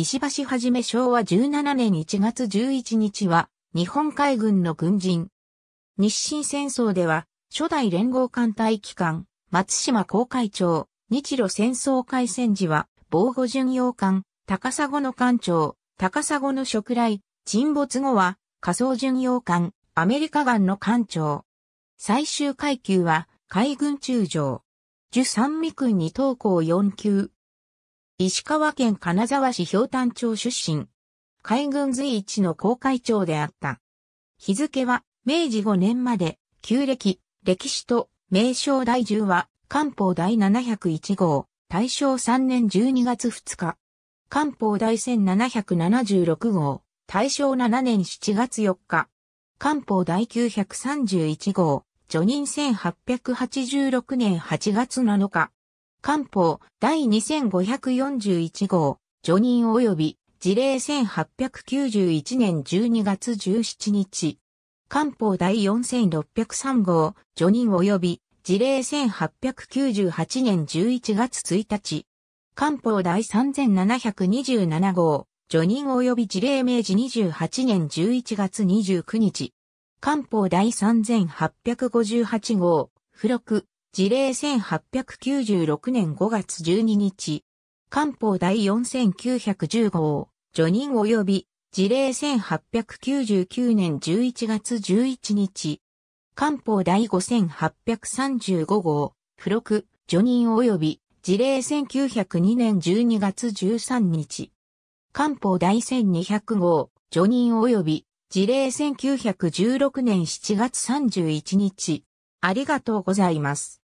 石橋はじめ昭和17年1月11日は、日本海軍の軍人。日清戦争では、初代連合艦隊機関、松島航海長、日露戦争開戦時は、防護巡洋艦、高砂の艦長、高砂の食来、沈没後は、仮想巡洋艦、アメリカ艦の艦長。最終階級は、海軍中将。十三味軍に投高4級、石川県金沢市氷丹町出身。海軍随一の航海長であった。日付は明治5年まで、旧暦、歴史と名称第10話、官報第701号、大正3年12月2日。官報第1776号、大正7年7月4日。官報第931号、序任1886年8月7日。官報第2541号、除任及び事例1891年12月17日。官報第4603号、除任及び事例1898年11月1日。官報第3727号、除任及び事例明治28年11月29日。官報第3858号、付録、事例1896年5月12日、官報第4915号、助任及び、事例1899年11月11日、官報第5835号、付録、助任及び、事例1902年12月13日、官報第1200号、助任及び、事例1916年7月31日、ありがとうございます。